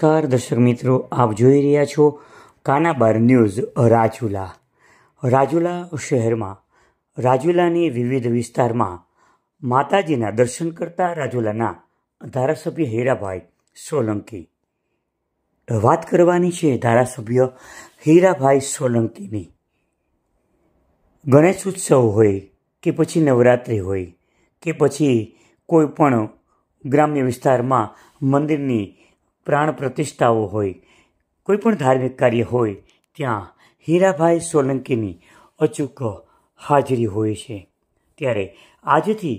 નમસ્કાર દર્શક મિત્રો આપ જોઈ રહ્યા છો કાનાબાર ન્યૂઝ રાજુલા રાજુલા શહેરમાં રાજુલાની વિવિધ વિસ્તારમાં માતાજીના દર્શન કરતા રાજુલાના ધારાસભ્ય હીરાભાઈ સોલંકી વાત કરવાની છે ધારાસભ્ય હીરાભાઈ સોલંકીની ગણેશ ઉત્સવ હોય કે પછી નવરાત્રિ હોય કે પછી કોઈ પણ ગ્રામ્ય વિસ્તારમાં મંદિરની પ્રાણ પ્રતિષ્ઠાઓ હોય કોઈ પણ ધાર્મિક કાર્ય હોય ત્યાં હીરાભાઈ સોલંકીની અચૂક હાજરી હોય છે ત્યારે આજથી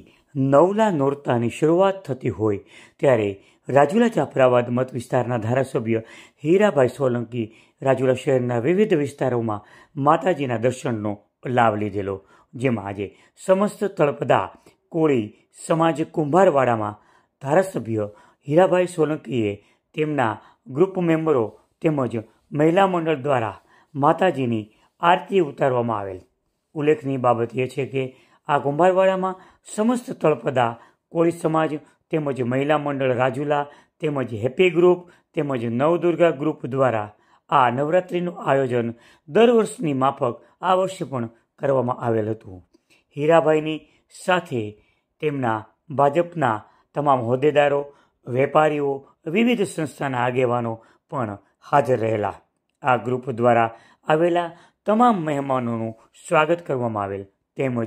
નવલા નોરતાની શરૂઆત થતી હોય ત્યારે રાજુલા જાફરાબાદ મત વિસ્તારના ધારાસભ્ય હીરાભાઈ સોલંકી રાજુલા શહેરના વિવિધ વિસ્તારોમાં માતાજીના દર્શનનો લાભ લીધેલો જેમાં આજે સમસ્ત તળપદા કોળી સમાજ કુંભારવાડામાં ધારાસભ્ય હીરાભાઈ સોલંકીએ તેમના ગ્રુપ મેમ્બરો તેમજ મહિલા મંડળ દ્વારા માતાજીની આરતી ઉતારવામાં આવેલ ઉલ્લેખનીય બાબત એ છે કે આ કુંભારવાડામાં સમસ્ત તળપદા કોળી સમાજ તેમજ મહિલા મંડળ રાજુલા તેમજ હેપી ગ્રુપ તેમજ નવદુર્ગા ગ્રુપ દ્વારા આ નવરાત્રિનું આયોજન દર વર્ષની માફક આ વર્ષે પણ કરવામાં આવેલ હતું હીરાભાઈની સાથે તેમના ભાજપના તમામ હોદ્દેદારો વેપારીઓ વિવિધ સંસ્થાના આગેવાનો પણ હાજર રહેલા આ ગ્રુપ દ્વારા આવેલા તમામ મહેમાનોનું સ્વાગત કરવામાં આવેલ તેમજ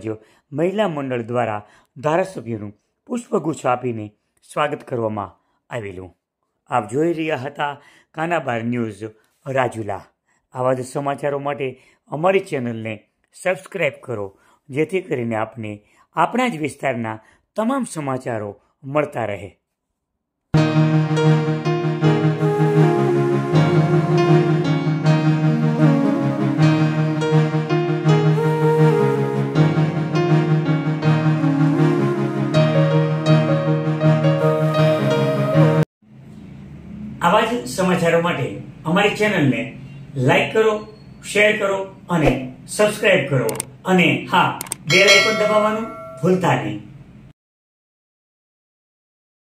મહિલા મંડળ દ્વારા ધારાસભ્યનું પુષ્પગુચ્છ આપીને સ્વાગત કરવામાં આવેલું આપ જોઈ રહ્યા હતા કાનાબાર ન્યૂઝ રાજુલા આવા જ સમાચારો માટે અમારી ચેનલને સબસ્ક્રાઈબ કરો જેથી કરીને આપને આપણા જ વિસ્તારના તમામ સમાચારો મળતા રહે આવા જ સમાચારો માટે અમારી ચેનલને લાઈક કરો શેર કરો અને સબસ્ક્રાઇબ કરો અને હા બેલ આઇકન દબાવવાનું ભૂલતા નહીં